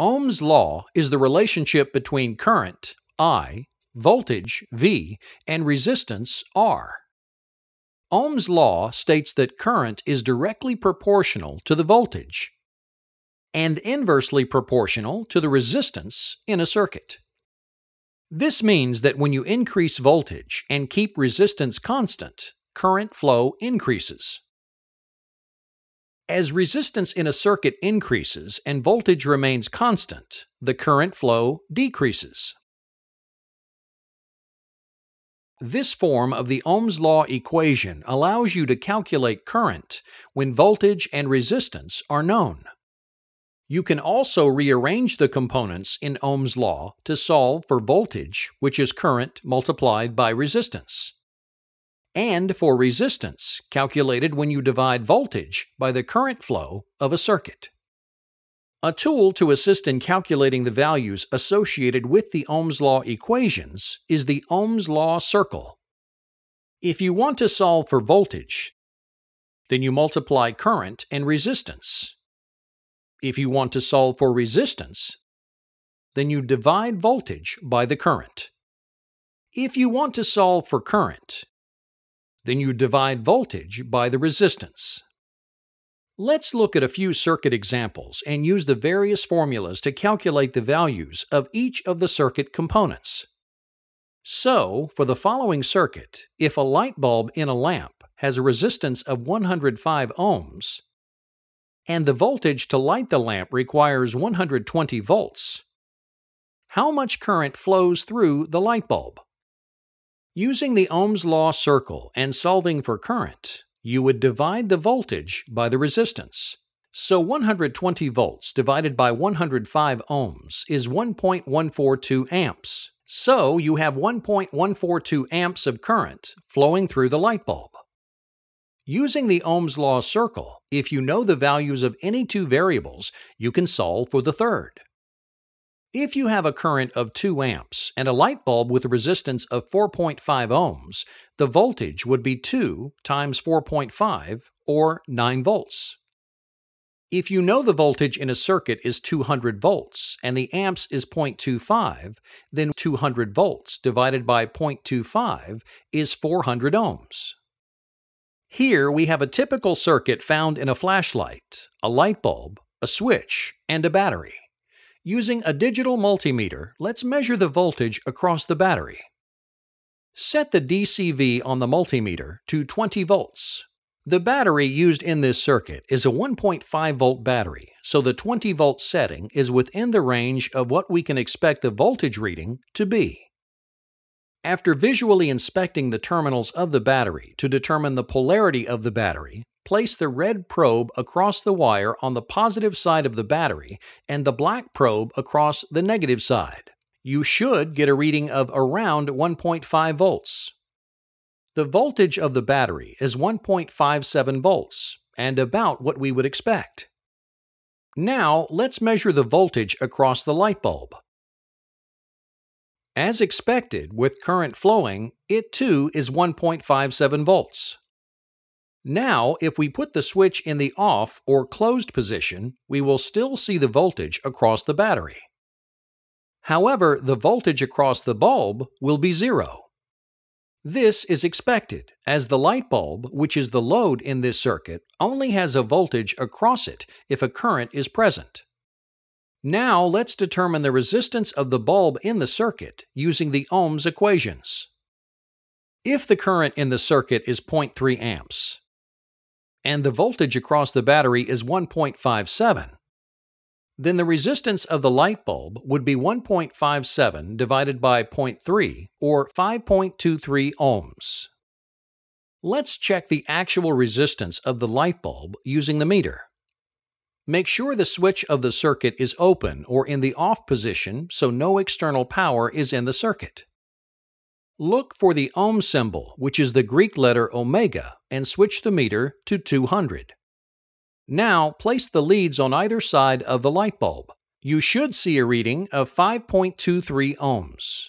Ohm's law is the relationship between current, I, voltage, V, and resistance, R. Ohm's law states that current is directly proportional to the voltage and inversely proportional to the resistance in a circuit. This means that when you increase voltage and keep resistance constant, current flow increases. As resistance in a circuit increases and voltage remains constant, the current flow decreases. This form of the Ohm's law equation allows you to calculate current when voltage and resistance are known. You can also rearrange the components in Ohm's law to solve for voltage, which is current multiplied by resistance and for resistance, calculated when you divide voltage by the current flow of a circuit. A tool to assist in calculating the values associated with the Ohm's law equations is the Ohm's law circle. If you want to solve for voltage, then you multiply current and resistance. If you want to solve for resistance, then you divide voltage by the current. If you want to solve for current, then you divide voltage by the resistance. Let's look at a few circuit examples and use the various formulas to calculate the values of each of the circuit components. So, for the following circuit, if a light bulb in a lamp has a resistance of 105 ohms, and the voltage to light the lamp requires 120 volts, how much current flows through the light bulb? Using the Ohm's law circle and solving for current, you would divide the voltage by the resistance. So 120 volts divided by 105 ohms is 1.142 amps. So you have 1.142 amps of current flowing through the light bulb. Using the Ohm's law circle, if you know the values of any two variables, you can solve for the third. If you have a current of 2 amps and a light bulb with a resistance of 4.5 ohms, the voltage would be 2 times 4.5 or 9 volts. If you know the voltage in a circuit is 200 volts and the amps is 0.25, then 200 volts divided by 0.25 is 400 ohms. Here we have a typical circuit found in a flashlight, a light bulb, a switch, and a battery. Using a digital multimeter, let's measure the voltage across the battery. Set the DCV on the multimeter to 20 volts. The battery used in this circuit is a 1.5 volt battery, so the 20 volt setting is within the range of what we can expect the voltage reading to be. After visually inspecting the terminals of the battery to determine the polarity of the battery, place the red probe across the wire on the positive side of the battery and the black probe across the negative side. You should get a reading of around 1.5 volts. The voltage of the battery is 1.57 volts, and about what we would expect. Now, let's measure the voltage across the light bulb. As expected, with current flowing, it too is 1.57 volts. Now, if we put the switch in the off or closed position, we will still see the voltage across the battery. However, the voltage across the bulb will be zero. This is expected, as the light bulb, which is the load in this circuit, only has a voltage across it if a current is present. Now let's determine the resistance of the bulb in the circuit using the Ohm's equations. If the current in the circuit is 0.3 amps, and the voltage across the battery is 1.57, then the resistance of the light bulb would be 1.57 divided by 0.3, or 5.23 ohms. Let's check the actual resistance of the light bulb using the meter. Make sure the switch of the circuit is open or in the off position so no external power is in the circuit. Look for the ohm symbol, which is the Greek letter omega and switch the meter to 200. Now place the leads on either side of the light bulb. You should see a reading of 5.23 ohms.